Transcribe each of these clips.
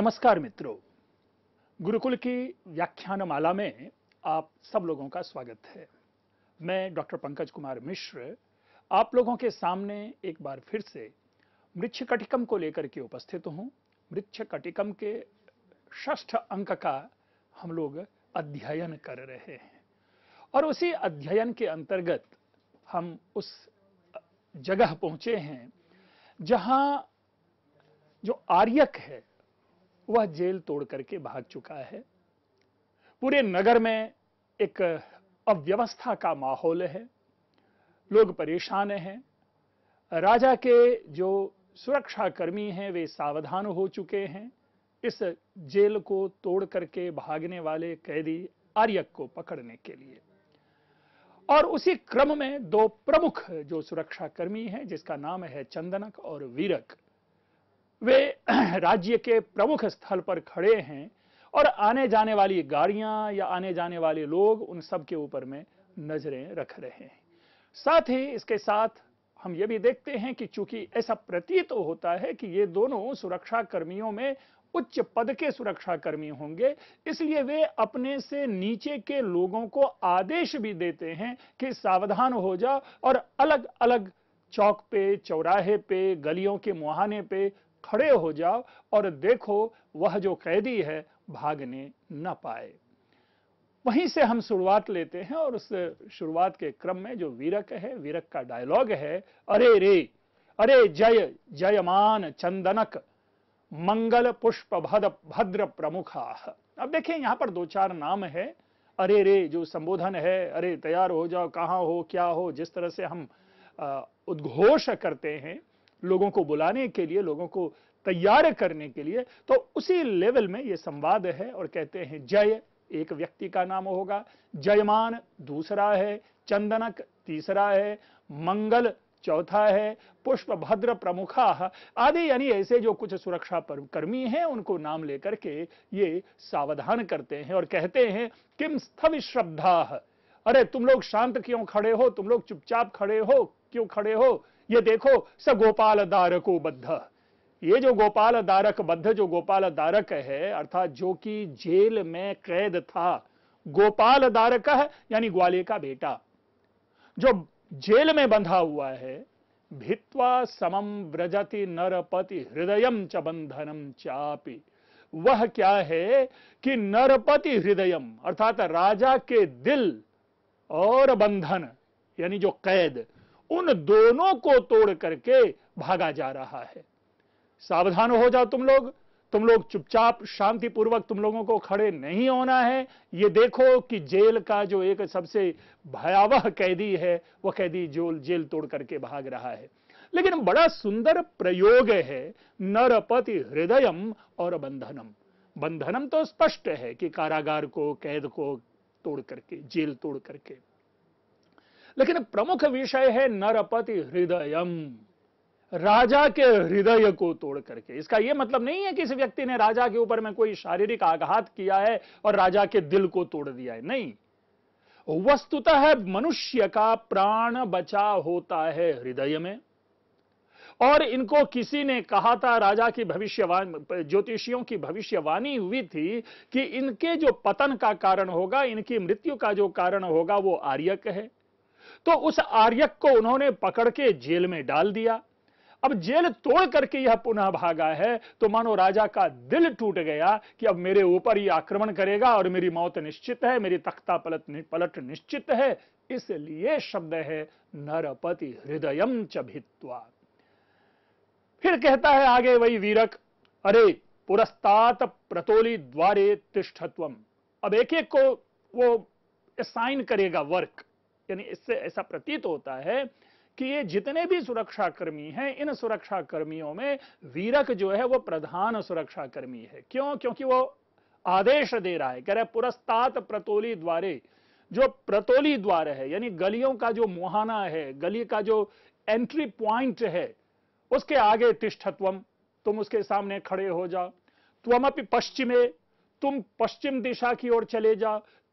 नमस्कार मित्रों गुरुकुल की व्याख्यान माला में आप सब लोगों का स्वागत है मैं डॉक्टर पंकज कुमार मिश्र आप लोगों के सामने एक बार फिर से मृक्ष कटिकम को लेकर के उपस्थित हूं मृक्ष कटिकम के ष्ठ अंक का हम लोग अध्ययन कर रहे हैं और उसी अध्ययन के अंतर्गत हम उस जगह पहुंचे हैं जहां जो आर्यक है वह जेल तोड़ करके भाग चुका है पूरे नगर में एक अव्यवस्था का माहौल है लोग परेशान हैं राजा के जो सुरक्षाकर्मी हैं वे सावधान हो चुके हैं इस जेल को तोड़ करके भागने वाले कैदी आर्यक को पकड़ने के लिए और उसी क्रम में दो प्रमुख जो सुरक्षाकर्मी हैं जिसका नाम है चंदनक और वीरक वे राज्य के प्रमुख स्थल पर खड़े हैं और आने जाने वाली गाड़ियां या आने जाने वाले लोग उन सब के ऊपर में नजरें रख रहे हैं साथ ही इसके साथ हम ये भी देखते हैं कि चूंकि ऐसा प्रतीत तो होता है कि ये दोनों सुरक्षा कर्मियों में उच्च पद के सुरक्षा कर्मी होंगे इसलिए वे अपने से नीचे के लोगों को आदेश भी देते हैं कि सावधान हो जाओ और अलग अलग चौक पे चौराहे पे गलियों के मुहाने पे खड़े हो जाओ और देखो वह जो कैदी है भागने न पाए वहीं से हम शुरुआत लेते हैं और उस शुरुआत के क्रम में जो वीरक है वीरक का डायलॉग है अरे रे अरे जय जयमान चंदनक मंगल पुष्प भद भद्र प्रमुखा अब देखिए यहां पर दो चार नाम है अरे रे जो संबोधन है अरे तैयार हो जाओ कहां हो क्या हो जिस तरह से हम उद्घोष करते हैं लोगों को बुलाने के लिए लोगों को तैयार करने के लिए तो उसी लेवल में ये संवाद है और कहते हैं जय एक व्यक्ति का नाम होगा जयमान दूसरा है चंदनक तीसरा है मंगल चौथा है पुष्प भद्र प्रमुखा आदि यानी ऐसे जो कुछ सुरक्षा कर्मी हैं उनको नाम लेकर के ये सावधान करते हैं और कहते हैं किम स्थव श्रद्धा अरे तुम लोग शांत क्यों खड़े हो तुम लोग चुपचाप खड़े हो क्यों खड़े हो ये देखो स गोपाल दारको बद्ध ये जो गोपाल दारक बद्ध जो गोपाल दारक है अर्थात जो कि जेल में कैद था गोपाल दारक है यानी ग्वालियर का बेटा जो जेल में बंधा हुआ है भित्वा समम व्रजति नरपति हृदयम च बंधनम चापी वह क्या है कि नरपति हृदयम अर्थात राजा के दिल और बंधन यानी जो कैद उन दोनों को तोड़ करके भागा जा रहा है सावधान हो जाओ तुम लोग तुम लोग चुपचाप शांतिपूर्वक तुम लोगों को खड़े नहीं होना है ये देखो कि जेल का जो एक सबसे भयावह कैदी है वह कैदी जो जेल तोड़ करके भाग रहा है लेकिन बड़ा सुंदर प्रयोग है नरपति हृदयम और बंधनम बंधनम तो स्पष्ट है कि कारागार को कैद को तोड़ करके जेल तोड़ करके लेकिन प्रमुख विषय है नरपति हृदयम राजा के हृदय को तोड़ करके इसका यह मतलब नहीं है कि इस व्यक्ति ने राजा के ऊपर में कोई शारीरिक आघात किया है और राजा के दिल को तोड़ दिया है नहीं वस्तुतः मनुष्य का प्राण बचा होता है हृदय में और इनको किसी ने कहा था राजा की भविष्यवाणी ज्योतिषियों की भविष्यवाणी हुई थी कि इनके जो पतन का कारण होगा इनकी मृत्यु का जो कारण होगा वो आर्यक है तो उस आर्यक को उन्होंने पकड़ के जेल में डाल दिया अब जेल तोड़ करके यह पुनः भागा है तो मानो राजा का दिल टूट गया कि अब मेरे ऊपर ही आक्रमण करेगा और मेरी मौत निश्चित है मेरी तख्ता पलट पलट निश्चित है इसलिए शब्द है नरपति हृदय चभित्वा फिर कहता है आगे वही वीरक अरे पुरस्तात प्रतोली द्वारे तिष्ठत्वम अब एक एक को वो असाइन करेगा वर्क यानी इससे ऐसा प्रतीत होता है कि ये जितने भी सुरक्षाकर्मी हैं इन सुरक्षाकर्मियों में वीरक जो है वो प्रधान सुरक्षाकर्मी है क्यों क्योंकि वो आदेश दे रहा है कह रहे पुरस्तात प्रतोली द्वारे जो प्रतोली द्वार है यानी गलियों का जो मुहाना है गली का जो एंट्री पॉइंट है उसके आगे तिष्ठत्वम तुम उसके सामने खड़े हो जाओ अपनी पश्चिमे तुम पश्चिम दिशा की ओर चले जा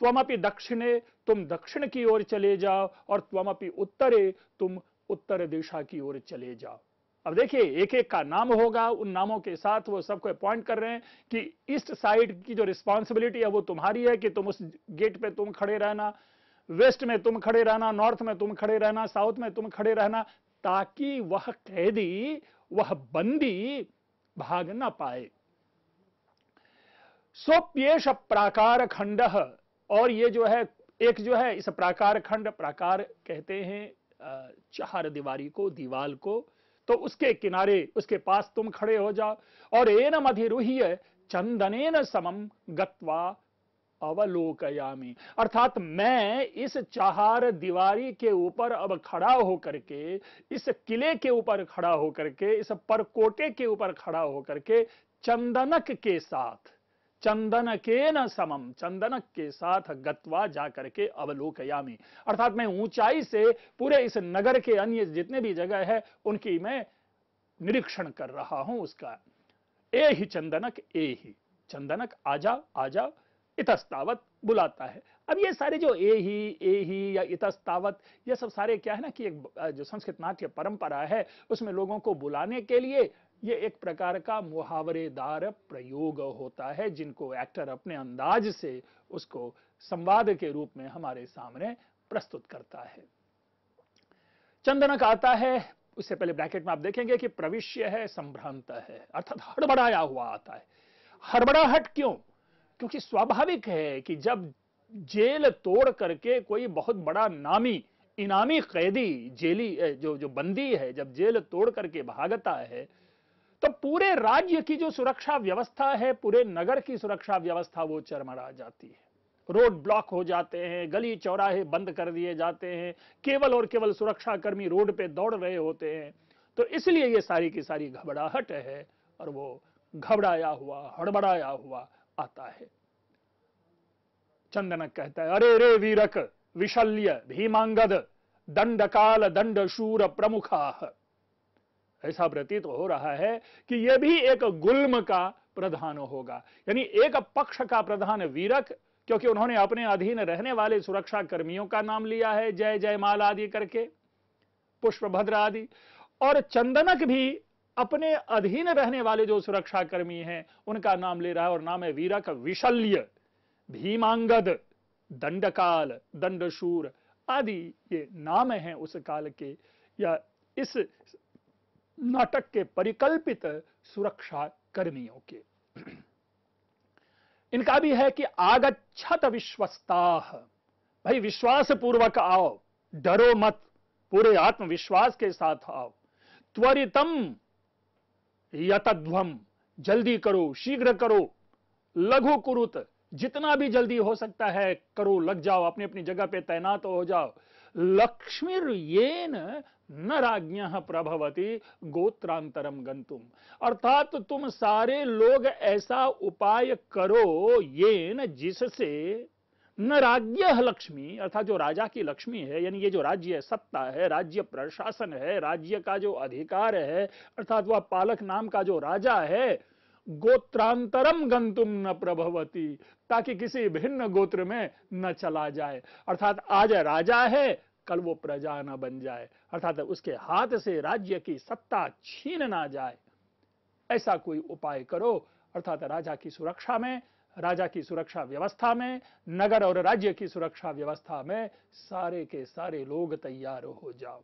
अपनी दक्षिणे तुम दक्षिण की ओर चले जाओ और अपनी उत्तरे तुम उत्तर दिशा की ओर चले जाओ अब देखिए एक एक का नाम होगा उन नामों के साथ वो सबको अपॉइंट कर रहे हैं कि ईस्ट साइड की जो रिस्पॉन्सिबिलिटी है वो तुम्हारी है कि तुम उस गेट पे तुम खड़े रहना वेस्ट में तुम खड़े रहना नॉर्थ में तुम खड़े रहना साउथ में तुम खड़े रहना ताकि वह कैदी वह बंदी भाग ना पाए सोप्येश प्राकार खंड और ये जो है एक जो है इस प्राकार खंड प्राकार कहते हैं चार दीवारी को दीवाल को तो उसके किनारे उसके पास तुम खड़े हो जाओ और एन मधिरुह्य चंदनेन समम गत्वा अवलोकयामी अर्थात मैं इस चार दीवारी के ऊपर अब खड़ा होकर के इस किले के ऊपर खड़ा होकर के इस परकोटे के ऊपर खड़ा होकर के चंदनक के साथ चंदन के न समम चंदनक के साथ गत्वा जाकर के अवलोकयामी अर्थात मैं ऊंचाई से पूरे इस नगर के अन्य जितने भी जगह है उनकी मैं निरीक्षण कर रहा हूं उसका ए ही चंदनक ए ही चंदनक आ जाओ आ जाओ इतस्तावत बुलाता है अब ये सारे जो ए ही ए ही या इतस्तावत ये सब सारे क्या है ना कि एक जो संस्कृत नाट्य परंपरा है उसमें लोगों को बुलाने के लिए ये एक प्रकार का मुहावरेदार प्रयोग होता है जिनको एक्टर अपने अंदाज से उसको संवाद के रूप में हमारे सामने प्रस्तुत करता है चंदनक आता है उससे पहले ब्रैकेट में आप देखेंगे कि प्रविश्य है संभ्रांत है अर्थात हड़बड़ाया हुआ आता है हड़बड़ाहट क्यों क्योंकि स्वाभाविक है कि जब जेल तोड़ करके कोई बहुत बड़ा नामी इनामी कैदी जेली जो जो बंदी है जब जेल तोड़ करके भागता है तो पूरे राज्य की जो सुरक्षा व्यवस्था है पूरे नगर की सुरक्षा व्यवस्था वो चरमरा जाती है रोड ब्लॉक हो जाते हैं गली चौराहे बंद कर दिए जाते हैं केवल और केवल सुरक्षाकर्मी रोड पे दौड़ रहे होते हैं तो इसलिए ये सारी की सारी घबराहट है और वो घबराया हुआ हड़बड़ाया हुआ आता है चंदनक कहता है अरे रे वीरक विशल्य भीमांगद दंडकाल दंड शूर प्रमुखा ऐसा प्रतीत हो रहा है कि यह भी एक गुल्म का प्रधान होगा यानी एक पक्ष का प्रधान वीरक क्योंकि उन्होंने अपने अधीन रहने वाले सुरक्षा कर्मियों का नाम लिया है जय जय माल आदि करके पुष्पभद्र आदि और चंदनक भी अपने अधीन रहने वाले जो सुरक्षा कर्मी हैं उनका नाम ले रहा है और नाम है वीरक विशल्य भीमांगद दंडकाल दंडशूर आदि ये नाम हैं उस काल के या इस नाटक के परिकल्पित सुरक्षा कर्मियों के इनका भी है कि आगछत विश्वस्ता भाई विश्वास पूर्वक आओ डरो मत पूरे आत्मविश्वास के साथ आओ त्वरितम यतध्वम जल्दी करो शीघ्र करो लघु कुरुत जितना भी जल्दी हो सकता है करो लग जाओ अपनी अपनी जगह पे तैनात हो जाओ लक्ष्मीर्येन न राज्य प्रभवती गोत्रांतरम गंतुम अर्थात तुम सारे लोग ऐसा उपाय करो येन जिससे न राज्य लक्ष्मी अर्थात जो राजा की लक्ष्मी है यानी ये जो राज्य है सत्ता है राज्य प्रशासन है राज्य का जो अधिकार है अर्थात वह पालक नाम का जो राजा है गोत्रांतरम गंतुम न प्रभवती ताकि किसी भिन्न गोत्र में न चला जाए अर्थात आज राजा है कल वो प्रजा न बन जाए अर्थात उसके हाथ से राज्य की सत्ता छीन ना जाए ऐसा कोई उपाय करो अर्थात राजा की सुरक्षा में राजा की सुरक्षा व्यवस्था में नगर और राज्य की सुरक्षा व्यवस्था में सारे के सारे लोग तैयार हो जाओ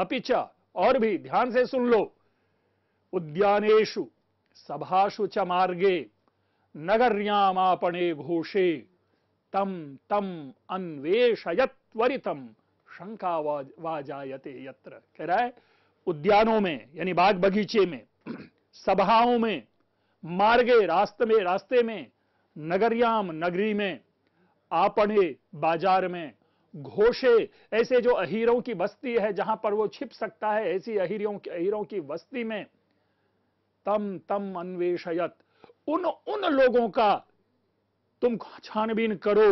अपिचा और भी ध्यान से सुन लो उद्यानेशु सभाशु च मार्गे नगर्यामापणे घोषे तम तम अन्वेषयत्वरितम शंका वाजायते यत्र कह रहा है उद्यानों में यानी बाग बगीचे में सभाओं में मार्गे रास्ते में रास्ते में नगरियाम नगरी में आपणे बाजार में घोषे ऐसे जो अहीरों की बस्ती है जहां पर वो छिप सकता है ऐसी अहीरों अहीरों की बस्ती में तम तम अन्वेषयत उन उन लोगों का तुम छानबीन करो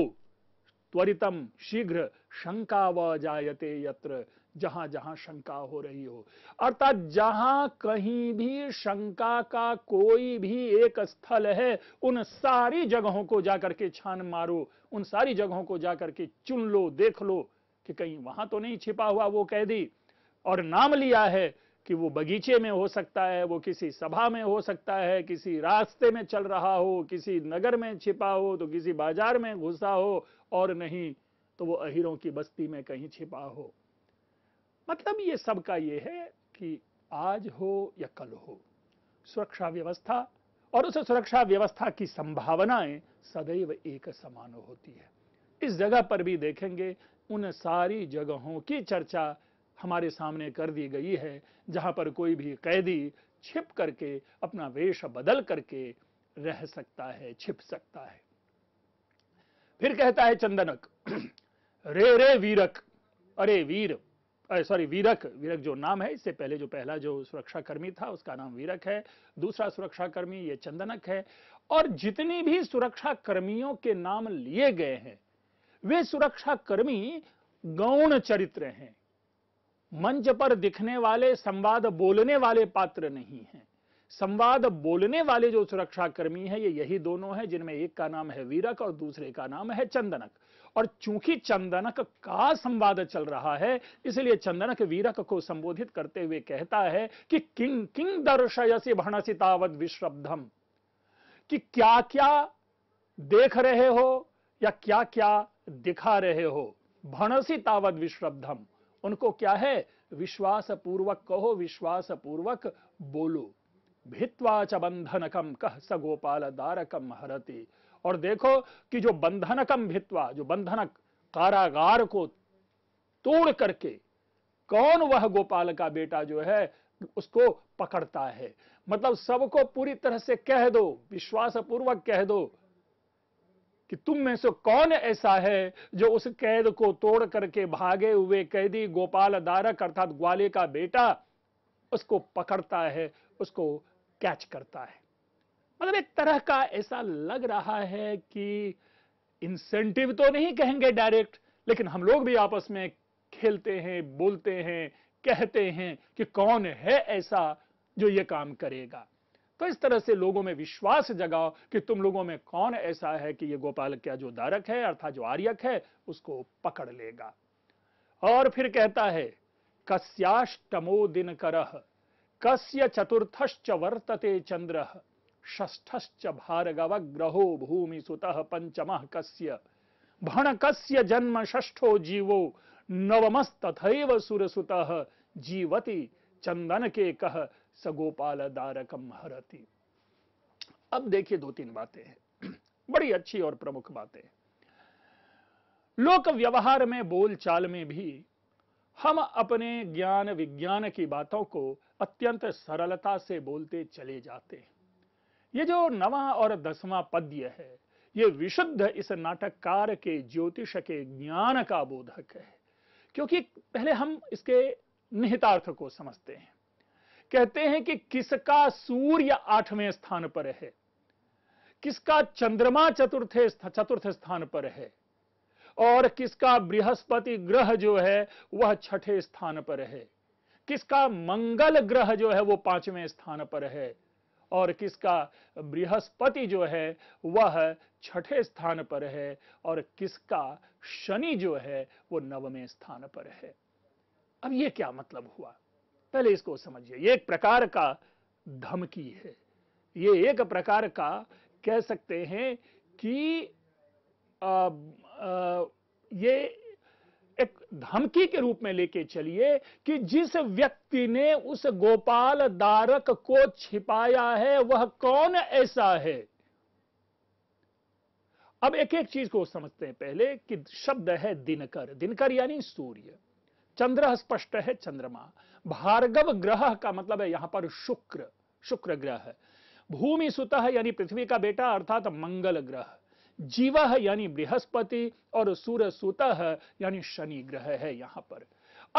त्वरितम शीघ्र शंका व जायते यत्र जहां जहां शंका हो रही हो अर्थात जहां कहीं भी शंका का कोई भी एक स्थल है उन सारी जगहों को जाकर के छान मारो उन सारी जगहों को जाकर के चुन लो देख लो कि कहीं वहां तो नहीं छिपा हुआ वो कैदी और नाम लिया है कि वो बगीचे में हो सकता है वो किसी सभा में हो सकता है किसी रास्ते में चल रहा हो किसी नगर में छिपा हो तो किसी बाजार में घुसा हो और नहीं तो वो अहिरों की बस्ती में कहीं छिपा हो मतलब ये सब का ये है कि आज हो या कल हो सुरक्षा व्यवस्था और उस सुरक्षा व्यवस्था की संभावनाएं सदैव एक समान होती है इस जगह पर भी देखेंगे उन सारी जगहों की चर्चा हमारे सामने कर दी गई है जहां पर कोई भी कैदी छिप करके अपना वेश बदल करके रह सकता है छिप सकता है फिर कहता है चंदनक रे रे वीरक अरे वीर सॉरी वीरक वीरक जो नाम है इससे पहले जो पहला जो सुरक्षाकर्मी था उसका नाम वीरक है दूसरा सुरक्षाकर्मी ये चंदनक है और जितने भी सुरक्षाकर्मियों के नाम लिए गए हैं वे सुरक्षाकर्मी गौण चरित्र हैं मंच पर दिखने वाले संवाद बोलने वाले पात्र नहीं हैं संवाद बोलने वाले जो सुरक्षाकर्मी है ये यही दोनों हैं जिनमें एक का नाम है वीरक और दूसरे का नाम है चंदनक और चूंकि चंदनक का संवाद चल रहा है इसलिए चंदनक वीरक को संबोधित करते हुए कहता है कि किंग किंग दर्शयसी भणसी तावत विश्रब्धम कि क्या क्या देख रहे हो या क्या क्या दिखा रहे हो भणसी तावत विश्रब्धम उनको क्या है विश्वास पूर्वक कहो विश्वास पूर्वक बोलो भित्वा च बंधनकम कह स गोपाल दारकम हरति और देखो कि जो बंधनकम भित्वा जो बंधनक कारागार को तोड़ करके कौन वह गोपाल का बेटा जो है उसको पकड़ता है मतलब सबको पूरी तरह से कह दो विश्वास पूर्वक कह दो कि तुम में से कौन ऐसा है जो उस कैद को तोड़ करके भागे हुए कैदी गोपाल दारक अर्थात ग्वाले का बेटा उसको पकड़ता है उसको कैच करता है मतलब एक तरह का ऐसा लग रहा है कि इंसेंटिव तो नहीं कहेंगे डायरेक्ट लेकिन हम लोग भी आपस में खेलते हैं बोलते हैं कहते हैं कि कौन है ऐसा जो ये काम करेगा तो इस तरह से लोगों में विश्वास जगाओ कि तुम लोगों में कौन ऐसा है कि ये गोपाल क्या जो दारक है अर्थात जो आर्यक है उसको पकड़ लेगा और फिर कहता है कस्याष्टमो दिन करह कस्य चतुर्थश्च वर्तते चंद्र ष्ठश्च भार्गव ग्रहो भूमि सुतः पंचम कस्य भणकस्य जन्म षष्ठो जीवो नवमस्तथ सुरसुतः जीवति चंदन के कह सगोपाल दारकम हरती अब देखिए दो तीन बातें हैं बड़ी अच्छी और प्रमुख बातें लोक व्यवहार में बोल चाल में भी हम अपने ज्ञान विज्ञान की बातों को अत्यंत सरलता से बोलते चले जाते हैं ये जो नवा और दसवां पद्य है ये विशुद्ध इस नाटककार के ज्योतिष के ज्ञान का बोधक है क्योंकि पहले हम इसके निहितार्थ को समझते हैं कहते हैं कि किसका सूर्य आठवें स्थान पर है किसका चंद्रमा चतुर्थ चतुर्थ स्थान पर है और किसका बृहस्पति ग्रह जो है वह छठे स्थान पर है किसका मंगल ग्रह जो है वो पांचवें स्थान पर है और किसका बृहस्पति जो है वह छठे स्थान पर है और किसका शनि जो है वो नवमें स्थान पर है अब ये क्या मतलब हुआ पहले इसको समझिए एक प्रकार का धमकी है ये एक प्रकार का कह सकते हैं कि आ, आ, ये एक धमकी के रूप में लेके चलिए कि जिस व्यक्ति ने उस गोपाल दारक को छिपाया है वह कौन ऐसा है अब एक एक चीज को समझते हैं पहले कि शब्द है दिनकर दिनकर यानी सूर्य चंद्र स्पष्ट है चंद्रमा भार्गव ग्रह का मतलब है यहां पर शुक्र शुक्र ग्रह भूमि सुत यानी पृथ्वी का बेटा अर्थात मंगल ग्रह जीव यानी बृहस्पति और सूर्य सुत यानी शनि ग्रह है यहां पर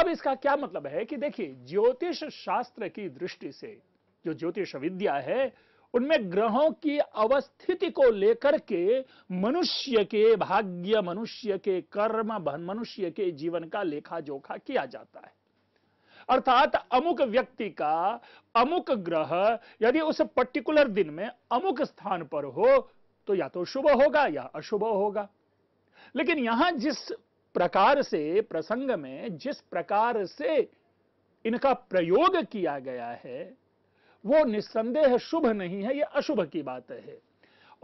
अब इसका क्या मतलब है कि देखिए ज्योतिष शास्त्र की दृष्टि से जो ज्योतिष विद्या है उनमें ग्रहों की अवस्थिति को लेकर के मनुष्य के भाग्य मनुष्य के कर्म मनुष्य के जीवन का लेखा जोखा किया जाता है अर्थात अमुक व्यक्ति का अमुक ग्रह यदि उस पर्टिकुलर दिन में अमुक स्थान पर हो तो या तो शुभ होगा या अशुभ होगा लेकिन यहां जिस प्रकार से प्रसंग में जिस प्रकार से इनका प्रयोग किया गया है वो निस्संदेह शुभ नहीं है ये अशुभ की बात है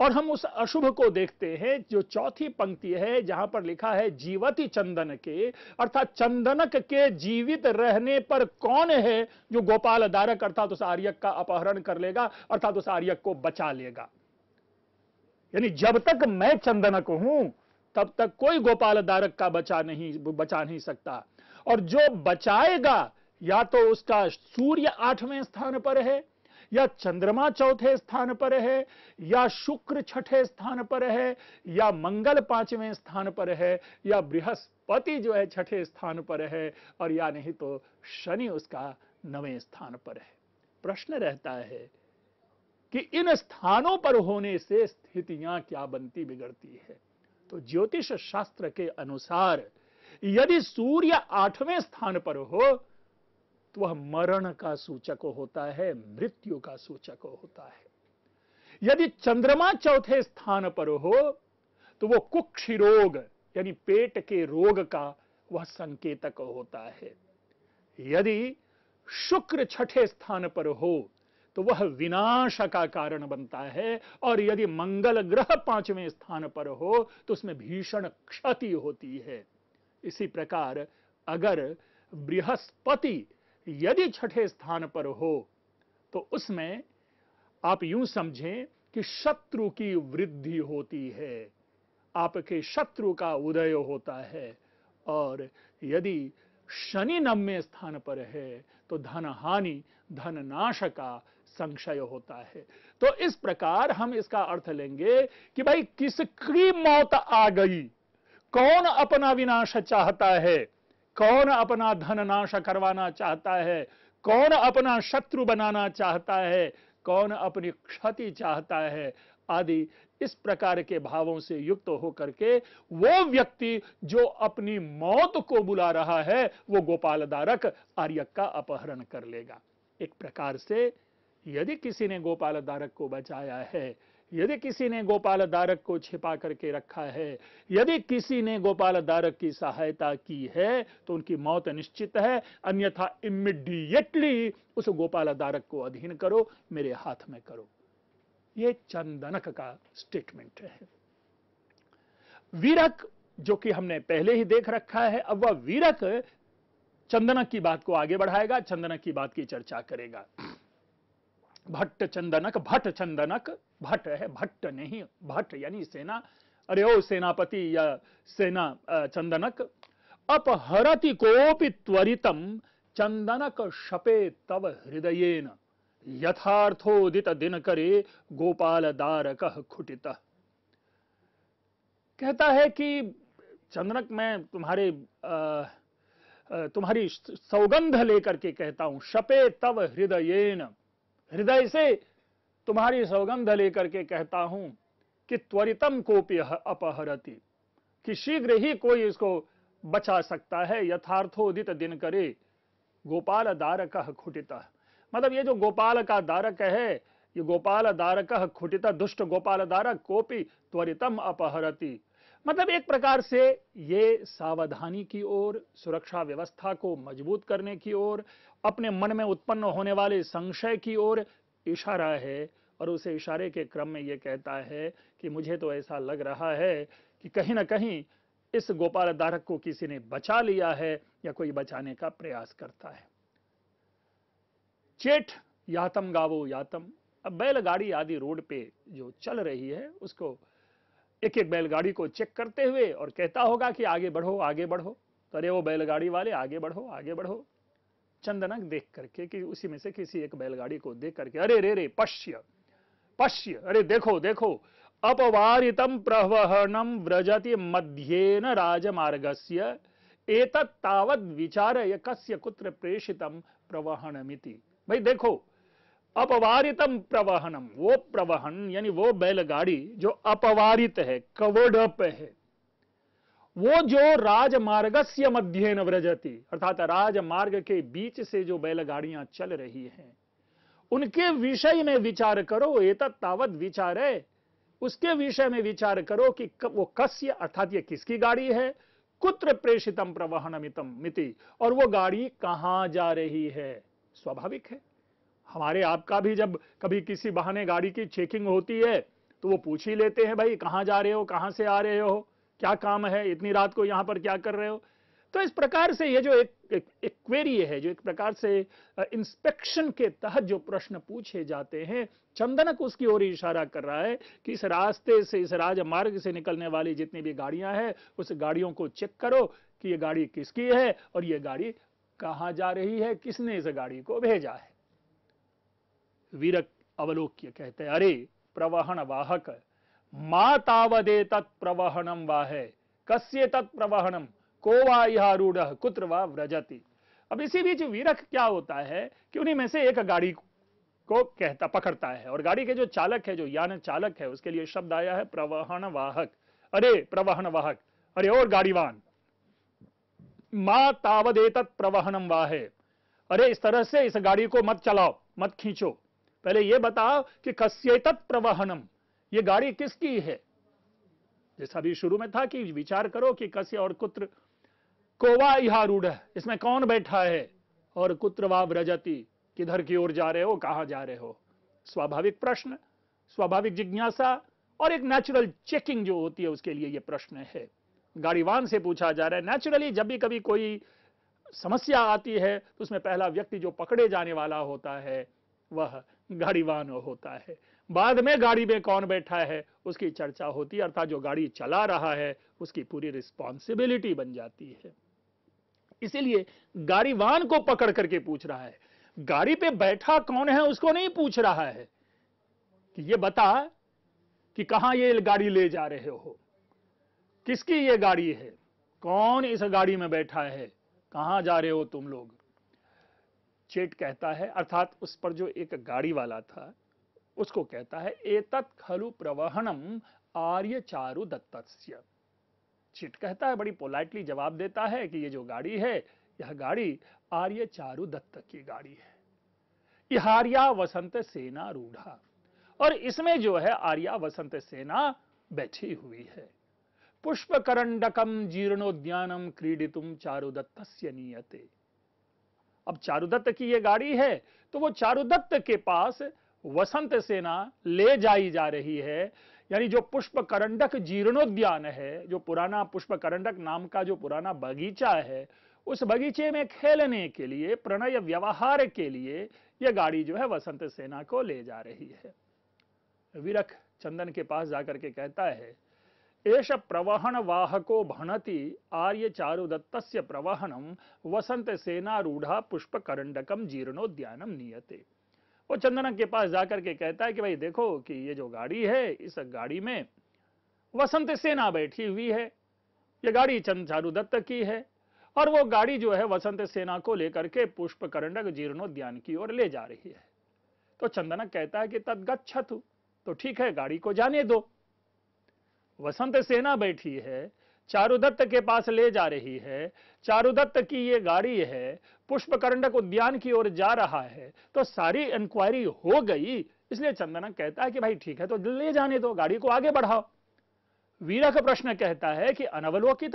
और हम उस अशुभ को देखते हैं जो चौथी पंक्ति है जहां पर लिखा है जीवति चंदन के अर्थात चंदनक के जीवित रहने पर कौन है जो गोपाल दारक अर्थात उस आर्यक का अपहरण कर लेगा अर्थात उस आर्यक को बचा लेगा यानी जब तक मैं चंदनक हूं तब तक कोई गोपाल दारक का बचा नहीं बचा नहीं सकता और जो बचाएगा या तो उसका सूर्य आठवें स्थान पर है या चंद्रमा चौथे स्थान पर है या शुक्र छठे स्थान पर है या मंगल पांचवें स्थान पर है या बृहस्पति जो है छठे स्थान पर है और या नहीं तो शनि उसका नवें स्थान पर है प्रश्न रहता है कि इन स्थानों पर होने से स्थितियां क्या बनती बिगड़ती है तो ज्योतिष शास्त्र के अनुसार यदि सूर्य आठवें स्थान पर हो तो वह मरण का सूचक होता है मृत्यु का सूचक होता है यदि चंद्रमा चौथे स्थान पर हो तो वह कुक्ष रोग यानी पेट के रोग का वह संकेतक होता है यदि शुक्र छठे स्थान पर हो तो वह विनाश का कारण बनता है और यदि मंगल ग्रह पांचवें स्थान पर हो तो उसमें भीषण क्षति होती है इसी प्रकार अगर बृहस्पति यदि छठे स्थान पर हो तो उसमें आप यूं समझें कि शत्रु की वृद्धि होती है आपके शत्रु का उदय होता है और यदि शनि नम्य स्थान पर है तो धन हानि धन नाश का संशय होता है तो इस प्रकार हम इसका अर्थ लेंगे कि भाई किसकी मौत आ गई कौन अपना विनाश चाहता है कौन अपना धन नाश करवाना चाहता है कौन अपना शत्रु बनाना चाहता है कौन अपनी क्षति चाहता है आदि इस प्रकार के भावों से युक्त होकर के वो व्यक्ति जो अपनी मौत को बुला रहा है वो गोपाल दारक आर्यक का अपहरण कर लेगा एक प्रकार से यदि किसी ने गोपाल दारक को बचाया है यदि किसी ने गोपाल दारक को छिपा करके रखा है यदि किसी ने गोपाल दारक की सहायता की है तो उनकी मौत निश्चित है अन्यथा इमिडिएटली उस गोपाल दारक को अधीन करो मेरे हाथ में करो ये चंदनक का स्टेटमेंट है वीरक जो कि हमने पहले ही देख रखा है अब वह वीरक चंदनक की बात को आगे बढ़ाएगा चंदनक की बात की चर्चा करेगा भट्ट चंदनक भट्ट चंदनक भट्ट है भट्ट नहीं भट्ट यानी सेना अरे ओ सेनापति या सेना चंदनक अपहरति कोपि त्वरितम चंदनक शपे तव हृदयेन यथार्थोदित दिन करे गोपाल दारक खुटित कहता है कि चंदनक मैं तुम्हारे तुम्हारी सौगंध लेकर के कहता हूं शपे तव हृदयेन हृदय से तुम्हारी सौगंध लेकर के कहता हूं कि त्वरितम कोपी अपहरती कि शीघ्र ही कोई इसको बचा सकता है यथार्थोदित दिन करे गोपाल दारक खुटित मतलब ये जो गोपाल का दारक है ये गोपाल दारक खुटित दुष्ट गोपाल दारक कोपी त्वरितम अपहरती मतलब एक प्रकार से ये सावधानी की ओर सुरक्षा व्यवस्था को मजबूत करने की ओर अपने मन में उत्पन्न होने वाले संशय की ओर इशारा है और उसे इशारे के क्रम में यह कहता है कि मुझे तो ऐसा लग रहा है कि कहीं ना कहीं इस गोपाल धारक को किसी ने बचा लिया है या कोई बचाने का प्रयास करता है चेठ यातम गावो यातम अब बैलगाड़ी आदि रोड पे जो चल रही है उसको एक एक बैलगाड़ी को चेक करते हुए और कहता होगा कि आगे बढ़ो आगे बढ़ो तो अरे वो बैलगाड़ी वाले आगे बढ़ो आगे बढ़ो चंदनक देख करके कि उसी में से किसी एक बैलगाड़ी को देख करके अरे रे रे पश्य पश्य अरे देखो देखो अपवारितम प्रवहनम व्रजति मध्येन राजमार्गस्य एतत् तावत् विचार कस्य कुत्र प्रेषितम प्रवहनमिति भाई देखो अपवारितम प्रवहनम वो प्रवहन यानी वो बैलगाड़ी जो अपवारित है कवर्ड अप है वो जो राजमार्ग से मध्य न व्रजती अर्थात राजमार्ग के बीच से जो बैलगाड़ियां चल रही हैं उनके विषय में विचार करो ये तावत विचार है उसके विषय में विचार करो कि वो कस्य अर्थात ये किसकी गाड़ी है कुत्र प्रेषितम मितम मिति और वो गाड़ी कहां जा रही है स्वाभाविक है हमारे आपका भी जब कभी किसी बहाने गाड़ी की चेकिंग होती है तो वो पूछ ही लेते हैं भाई कहां जा रहे हो कहां से आ रहे हो क्या काम है इतनी रात को यहां पर क्या कर रहे हो तो इस प्रकार से ये जो एक, एक, एक क्वेरी है जो एक प्रकार से इंस्पेक्शन के तहत जो प्रश्न पूछे जाते हैं चंदनक उसकी ओर इशारा कर रहा है कि इस रास्ते से इस राजमार्ग से निकलने वाली जितनी भी गाड़ियां हैं उस गाड़ियों को चेक करो कि ये गाड़ी किसकी है और ये गाड़ी कहां जा रही है किसने इस गाड़ी को भेजा है वीरक अवलोक्य कहते हैं अरे प्रवाहन वाहक मा तावदे तत्प्रवहणम है कस्य तत्प्रवहणम को वा यह रूढ़ कुत्र वा व्रजति अब इसी बीच विरख क्या होता है कि उन्हीं में से एक गाड़ी को कहता पकड़ता है और गाड़ी के जो चालक है जो यान चालक है उसके लिए शब्द आया है प्रवहन वाहक अरे प्रवहन वाहक अरे और गाड़ीवान मा तावदे तत् प्रवहनम वाहे अरे इस तरह से इस गाड़ी को मत चलाओ मत खींचो पहले यह बताओ कि कस्य तत् प्रवहनम ये गाड़ी किसकी है जैसा भी शुरू में था कि विचार करो कि कस्य और कुत्र कोवा यहा रूढ़ इसमें कौन बैठा है और कुत्र वा व्रजती किधर की ओर जा रहे हो कहां जा रहे हो स्वाभाविक प्रश्न स्वाभाविक जिज्ञासा और एक नेचुरल चेकिंग जो होती है उसके लिए यह प्रश्न है गाड़ीवान से पूछा जा रहा है नेचुरली जब भी कभी कोई समस्या आती है तो उसमें पहला व्यक्ति जो पकड़े जाने वाला होता है वह गाड़ीवान होता है बाद में गाड़ी में कौन बैठा है उसकी चर्चा होती है अर्थात जो गाड़ी चला रहा है उसकी पूरी रिस्पॉन्सिबिलिटी बन जाती है इसीलिए गाड़ीवान को पकड़ करके पूछ रहा है गाड़ी पे बैठा कौन है उसको नहीं पूछ रहा है कि ये बता कि कहां ये गाड़ी ले जा रहे हो किसकी ये गाड़ी है कौन इस गाड़ी में बैठा है कहां जा रहे हो तुम लोग चेट कहता है अर्थात उस पर जो एक गाड़ी वाला था उसको कहता है एतत् खलु प्रवहनम आर्य चारु दत्तस्य चिट कहता है बड़ी पोलाइटली जवाब देता है कि ये जो गाड़ी है यह गाड़ी आर्य चारु दत्त की गाड़ी है यह आर्या वसंत सेना रूढ़ा और इसमें जो है आर्या वसंत सेना बैठी हुई है पुष्प करंडकम जीर्णोद्यानम क्रीडितुम चारुदत्तस्य नियते अब चारुदत्त की ये गाड़ी है तो वो चारुदत्त के पास वसंत सेना ले जाई जा रही है यानी जो पुष्प करंडक जीर्णोद्यान है जो पुराना पुष्प करंडक नाम का जो पुराना बगीचा है उस बगीचे में खेलने के लिए प्रणय व्यवहार के लिए यह गाड़ी जो है वसंत सेना को ले जा रही है विरख चंदन के पास जाकर के कहता है एष प्रवहणवाहको भणति आर्यचारुदत्तस्य प्रवहणं पुष्प पुष्पकरंडकम जीर्णोद्यानम नीयते वो चंदनक के पास जाकर के कहता है कि भाई देखो कि ये जो गाड़ी है इस गाड़ी में वसंत सेना बैठी हुई है ये गाड़ी चंद चारुदत्त की है और वो गाड़ी जो है वसंत सेना को लेकर के पुष्प करंडक जीर्णोद्यान की ओर ले जा रही है तो चंदनक कहता है कि तद गच्छ तो ठीक है गाड़ी को जाने दो वसंत सेना बैठी है चारुदत्त के पास ले जा रही है चारुदत्त की ये गाड़ी है पुष्प करंडक उद्यान की ओर जा रहा है तो सारी इंक्वायरी हो गई इसलिए चंदना कहता है कि भाई ठीक है तो ले जाने दो गाड़ी को आगे बढ़ाओ वीरा का प्रश्न कहता है कि अनवलोकित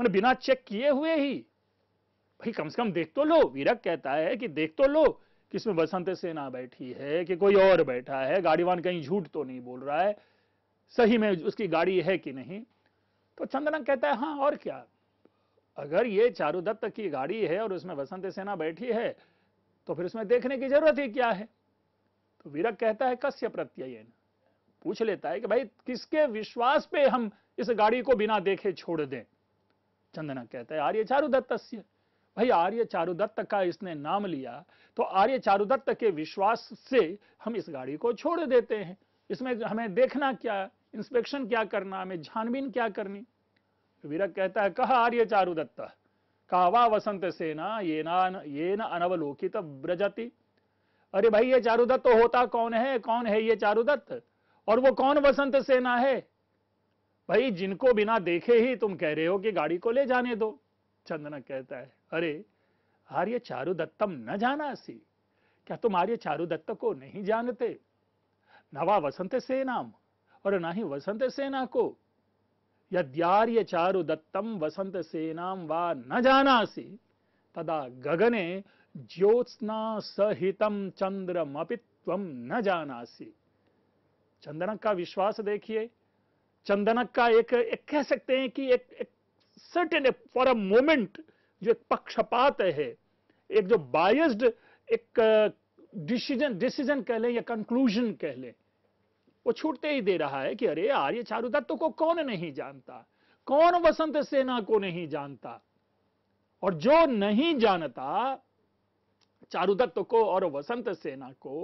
मैंने बिना चेक किए हुए ही भाई कम से कम देख तो लो वीरक कहता है कि देख तो लो किसमें बसंत सेना बैठी है कि कोई और बैठा है गाड़ीवान कहीं झूठ तो नहीं बोल रहा है सही में उसकी गाड़ी है कि नहीं तो चंद्रन कहता है हाँ और क्या अगर ये चारुदत्त की गाड़ी है और उसमें वसंत सेना बैठी है तो फिर उसमें देखने की जरूरत ही क्या है तो वीरक कहता है कस्य प्रत्यय पूछ लेता है कि भाई किसके विश्वास पे हम इस गाड़ी को बिना देखे छोड़ दें चंदना कहता है आर्य चारुदत्त भाई आर्य चारुदत्त का इसने नाम लिया तो आर्य चारुदत्त के विश्वास से हम इस गाड़ी को छोड़ देते हैं इसमें हमें देखना क्या इंस्पेक्शन क्या करना हमें छानबीन क्या करनी वीरक कहता है कह आर्य चारुदत्त कावा वसंत सेना ये ना ये न अनवलोकित ब्रजति अरे भाई ये चारुदत्त दत्त होता कौन है कौन है ये चारुदत्त और वो कौन वसंत सेना है भाई जिनको बिना देखे ही तुम कह रहे हो कि गाड़ी को ले जाने दो चंदना कहता है अरे आर्य चारुदत्तम न जाना सी क्या तुम आर्य चारुदत्त को नहीं जानते नवा वसंत सेनाम और ना ही वसंत सेना को यद्यार्य चारु दत्तम वसंत सेनाम व न जानासी तदा गगने ज्योत्ना सहितम चंद्रमपि त्वम न जानासी चंदनक का विश्वास देखिए चंदनक का एक, एक कह सकते हैं कि एक, एक सर्टेन फॉर अ मोमेंट जो एक पक्षपात है एक जो बायस्ड एक डिसीजन डिसीजन कह लें या कंक्लूजन कह लें वो छूटते ही दे रहा है कि अरे आर्य चारु तत्व को कौन नहीं जानता कौन वसंत सेना को नहीं जानता और जो नहीं जानता चारुदत्त को और वसंत सेना को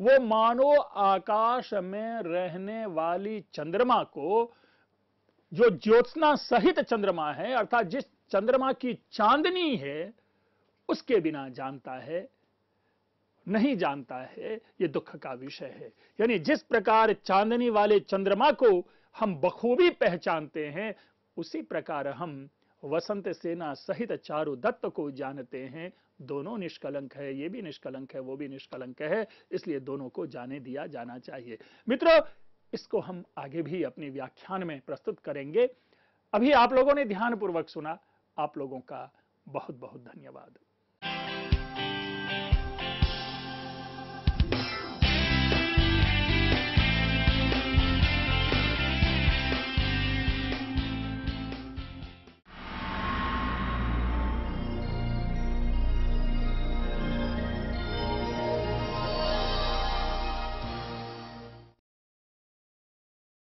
वो मानो आकाश में रहने वाली चंद्रमा को जो ज्योत्सना सहित चंद्रमा है अर्थात जिस चंद्रमा की चांदनी है उसके बिना जानता है नहीं जानता है ये दुख का विषय है यानी जिस प्रकार चांदनी वाले चंद्रमा को हम बखूबी पहचानते हैं उसी प्रकार हम वसंत सेना सहित चारु दत्त को जानते हैं दोनों निष्कलंक है ये भी निष्कलंक है वो भी निष्कलंक है इसलिए दोनों को जाने दिया जाना चाहिए मित्रों इसको हम आगे भी अपनी व्याख्यान में प्रस्तुत करेंगे अभी आप लोगों ने ध्यानपूर्वक सुना आप लोगों का बहुत बहुत धन्यवाद